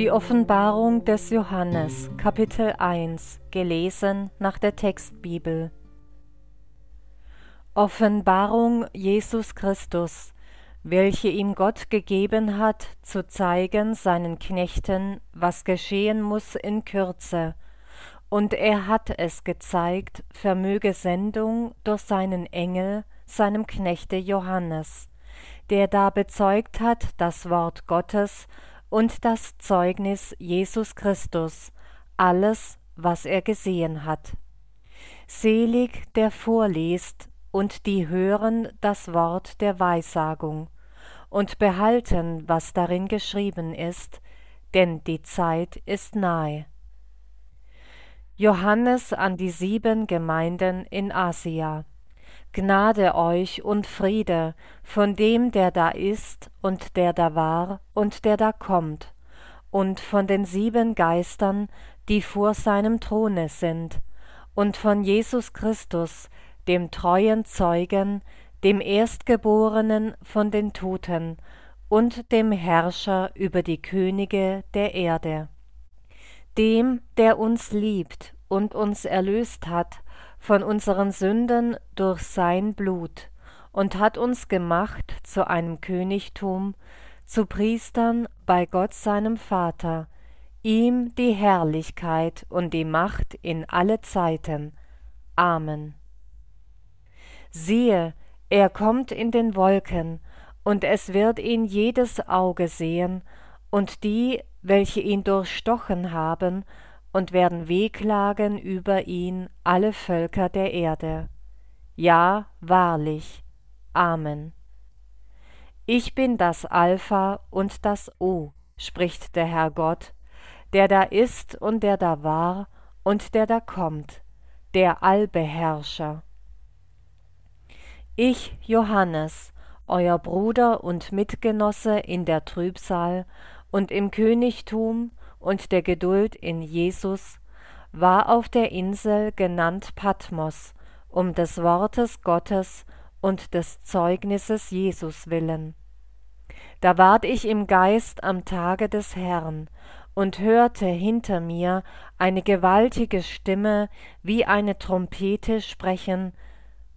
Die Offenbarung des Johannes, Kapitel 1, gelesen nach der Textbibel. Offenbarung Jesus Christus, welche ihm Gott gegeben hat, zu zeigen seinen Knechten, was geschehen muss in Kürze. Und er hat es gezeigt, vermöge Sendung durch seinen Engel, seinem Knechte Johannes, der da bezeugt hat das Wort Gottes und das Zeugnis Jesus Christus, alles, was er gesehen hat. Selig, der vorliest und die hören das Wort der Weissagung und behalten, was darin geschrieben ist, denn die Zeit ist nahe. Johannes an die sieben Gemeinden in Asia. Gnade euch und Friede von dem, der da ist und der da war und der da kommt, und von den sieben Geistern, die vor seinem Throne sind, und von Jesus Christus, dem treuen Zeugen, dem Erstgeborenen von den Toten und dem Herrscher über die Könige der Erde, dem, der uns liebt und uns erlöst hat, von unseren Sünden durch sein Blut und hat uns gemacht zu einem Königtum, zu Priestern bei Gott seinem Vater, ihm die Herrlichkeit und die Macht in alle Zeiten. Amen. Siehe, er kommt in den Wolken, und es wird ihn jedes Auge sehen, und die, welche ihn durchstochen haben, und werden wehklagen über ihn alle Völker der Erde. Ja, wahrlich. Amen. Ich bin das Alpha und das O, spricht der Herr Gott, der da ist und der da war und der da kommt, der Allbeherrscher. Ich, Johannes, euer Bruder und Mitgenosse in der Trübsal und im Königtum und der Geduld in Jesus, war auf der Insel genannt Patmos um des Wortes Gottes und des Zeugnisses Jesus willen. Da ward ich im Geist am Tage des Herrn und hörte hinter mir eine gewaltige Stimme wie eine Trompete sprechen,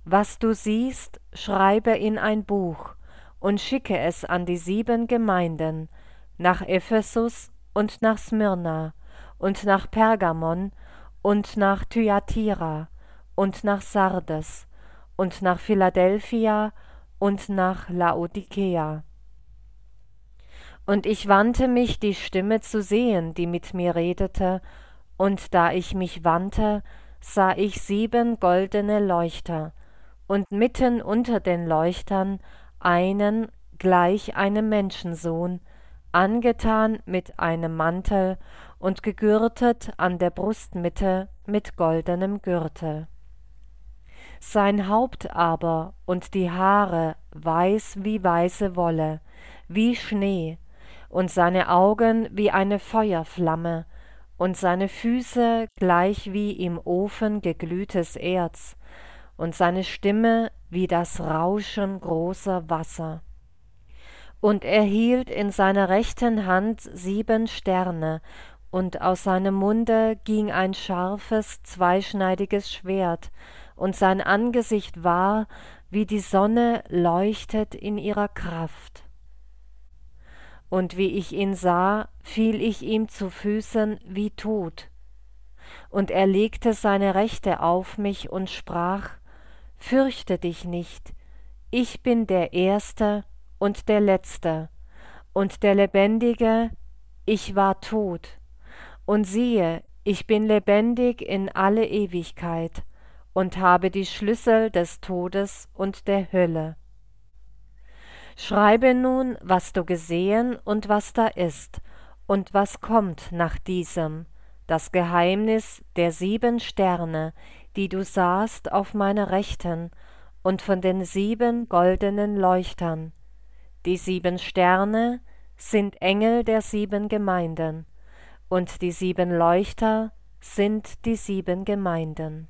was du siehst, schreibe in ein Buch und schicke es an die sieben Gemeinden, nach Ephesus, und nach Smyrna und nach Pergamon und nach Thyatira und nach Sardes und nach Philadelphia und nach Laodikea. Und ich wandte mich, die Stimme zu sehen, die mit mir redete, und da ich mich wandte, sah ich sieben goldene Leuchter, und mitten unter den Leuchtern einen gleich einem Menschensohn, angetan mit einem Mantel und gegürtet an der Brustmitte mit goldenem Gürtel. Sein Haupt aber und die Haare weiß wie weiße Wolle, wie Schnee, und seine Augen wie eine Feuerflamme, und seine Füße gleich wie im Ofen geglühtes Erz, und seine Stimme wie das Rauschen großer Wasser. Und er hielt in seiner rechten Hand sieben Sterne, und aus seinem Munde ging ein scharfes, zweischneidiges Schwert, und sein Angesicht war, wie die Sonne leuchtet in ihrer Kraft. Und wie ich ihn sah, fiel ich ihm zu Füßen wie tot. Und er legte seine Rechte auf mich und sprach, Fürchte dich nicht, ich bin der Erste und der letzte, und der Lebendige, ich war tot, und siehe, ich bin lebendig in alle Ewigkeit und habe die Schlüssel des Todes und der Hölle. Schreibe nun, was du gesehen und was da ist, und was kommt nach diesem, das Geheimnis der sieben Sterne, die du sahst auf meiner Rechten, und von den sieben goldenen Leuchtern, die sieben Sterne sind Engel der sieben Gemeinden, und die sieben Leuchter sind die sieben Gemeinden.